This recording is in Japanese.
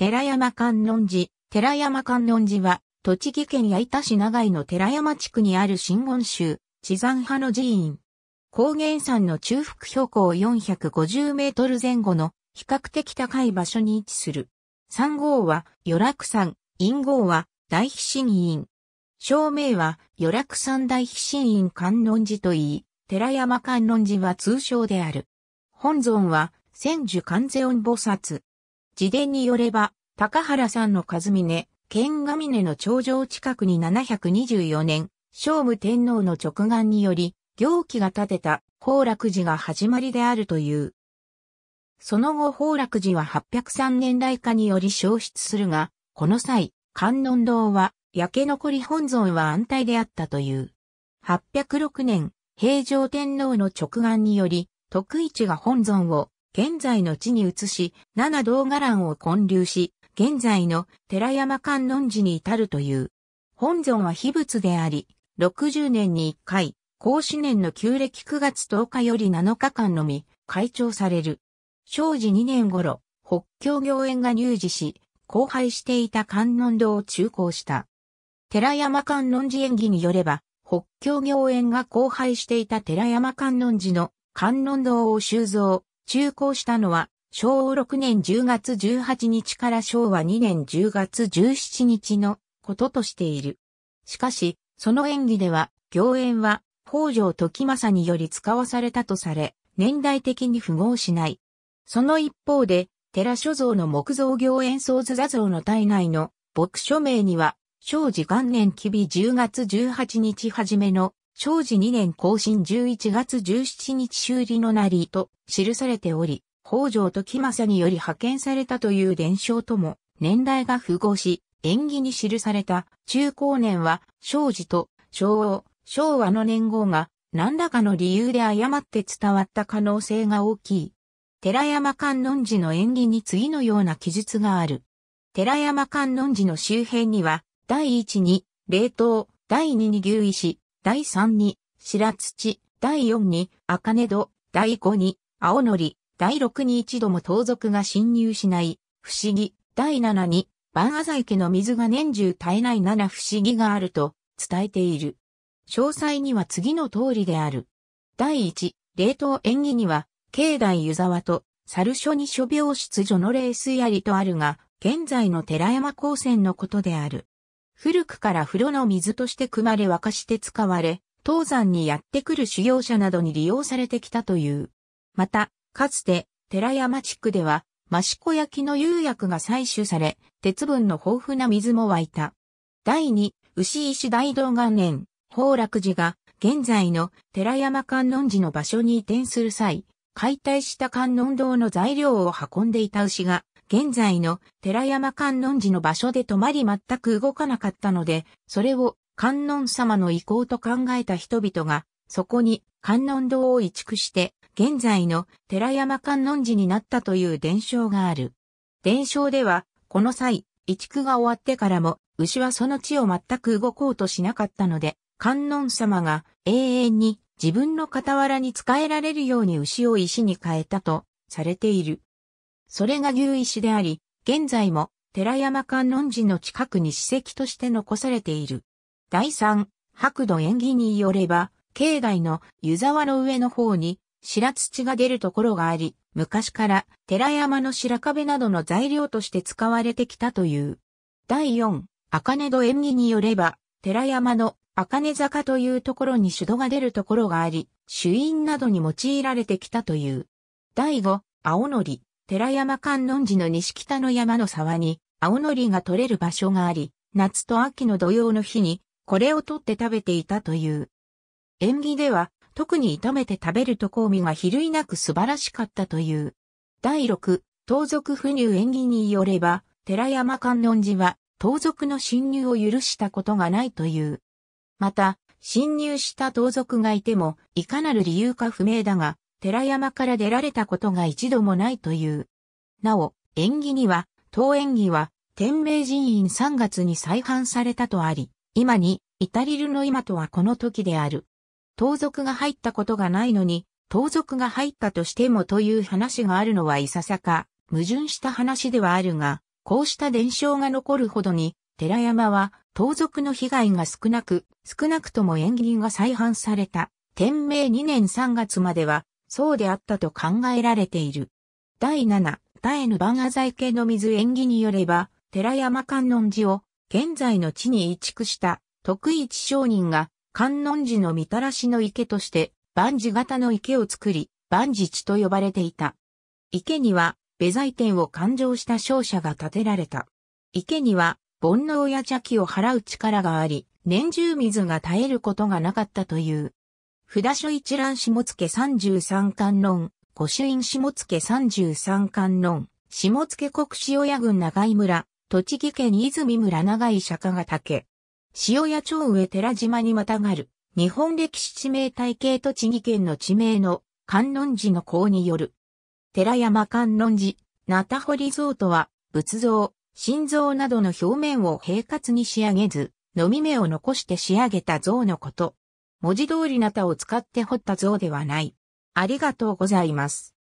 寺山観音寺。寺山観音寺は、栃木県矢板市長井の寺山地区にある真言宗、地山派の寺院。高原山の中腹標高450メートル前後の比較的高い場所に位置する。山号は、与楽山、陰号は、大飛神院。正名は、与楽山大飛神院観音寺といい、寺山観音寺は通称である。本尊は、千住観世音菩薩。自伝によれば、高原さんの和峰、剣ヶ峰の頂上近くに724年、聖武天皇の直眼により、行基が建てた宝楽寺が始まりであるという。その後宝楽寺は803年代化により消失するが、この際、観音堂は、焼け残り本尊は安泰であったという。806年、平城天皇の直眼により、徳一が本尊を現在の地に移し、七道伽藍を建立し、現在の寺山観音寺に至るという。本尊は秘仏であり、60年に1回、甲子年の旧暦9月10日より7日間のみ、開帳される。正治2年頃、北京行園が入寺し、荒廃していた観音堂を中興した。寺山観音寺演技によれば、北京行園が荒廃していた寺山観音寺の観音堂を修造、中高したのは、昭和6年10月18日から昭和2年10月17日のこととしている。しかし、その演技では、行演は、北条時政により使わされたとされ、年代的に符合しない。その一方で、寺所蔵の木造行演奏図座像の体内の、牧書名には、正治元年吉備10月18日じめの正治2年更新11月17日修理のなりと記されており、北条時政により派遣されたという伝承とも年代が符合し、縁起に記された中高年は正治と昭和、昭和の年号が何らかの理由で誤って伝わった可能性が大きい。寺山観音寺の縁起に次のような記述がある。寺山観音寺の周辺には、第一に、冷凍、第二に牛石、第3に、白土、第4に、赤根戸、第5に、青のり、第6に一度も盗賊が侵入しない、不思議、第7に、万アザ家の水が年中絶えないら不思議があると伝えている。詳細には次の通りである。第1、冷凍演技には、境内湯沢と、猿所に諸病室所の霊水ありとあるが、現在の寺山高専のことである。古くから風呂の水として汲まれ沸かして使われ、東山にやってくる修行者などに利用されてきたという。また、かつて、寺山地区では、益子焼の釉薬が採取され、鉄分の豊富な水も湧いた。第二、牛石大道元年、宝楽寺が、現在の寺山観音寺の場所に移転する際、解体した観音堂の材料を運んでいた牛が、現在の寺山観音寺の場所で止まり全く動かなかったので、それを観音様の意向と考えた人々が、そこに観音堂を移築して、現在の寺山観音寺になったという伝承がある。伝承では、この際、移築が終わってからも、牛はその地を全く動こうとしなかったので、観音様が永遠に自分の傍らに仕えられるように牛を石に変えたとされている。それが牛石であり、現在も寺山観音寺の近くに史跡として残されている。第三、白土縁起によれば、境内の湯沢の上の方に白土が出るところがあり、昔から寺山の白壁などの材料として使われてきたという。第四、赤根戸縁起によれば、寺山の赤根坂というところに主土が出るところがあり、朱印などに用いられてきたという。第五、青のり、寺山観音寺の西北の山の沢に、青のりが取れる場所があり、夏と秋の土曜の日に、これを取って食べていたという。縁起では、特に炒めて食べると香味が比類なく素晴らしかったという。第6、盗賊不入縁起によれば、寺山観音寺は、盗賊の侵入を許したことがないという。また、侵入した盗賊がいても、いかなる理由か不明だが、寺山から出られたことが一度もないという。なお、縁起には、当縁起は、天明人員3月に再犯されたとあり、今に、至りるの今とはこの時である。盗賊が入ったことがないのに、盗賊が入ったとしてもという話があるのはいささか、矛盾した話ではあるが、こうした伝承が残るほどに、寺山は、盗賊の被害が少なく、少なくとも縁起が再犯された、天明2年3月までは、そうであったと考えられている。第七、大エヌバンアザイ系の水縁起によれば、寺山観音寺を現在の地に移築した徳一商人が観音寺のみたらしの池として万事型の池を作り、万事地と呼ばれていた。池には、ベザイを勘定した商社が建てられた。池には、煩悩や邪気を払う力があり、年中水が絶えることがなかったという。札所一覧下付三十三観論、御朱印下付三十三観論、下付国塩屋郡長井村、栃木県泉村長井釈迦岳。塩屋町上寺島にまたがる、日本歴史地名体系栃木県の地名の観音寺の項による。寺山観音寺、なたほり像とは、仏像、心臓などの表面を平滑に仕上げず、のみ目を残して仕上げた像のこと。文字通りなたを使って掘った像ではない。ありがとうございます。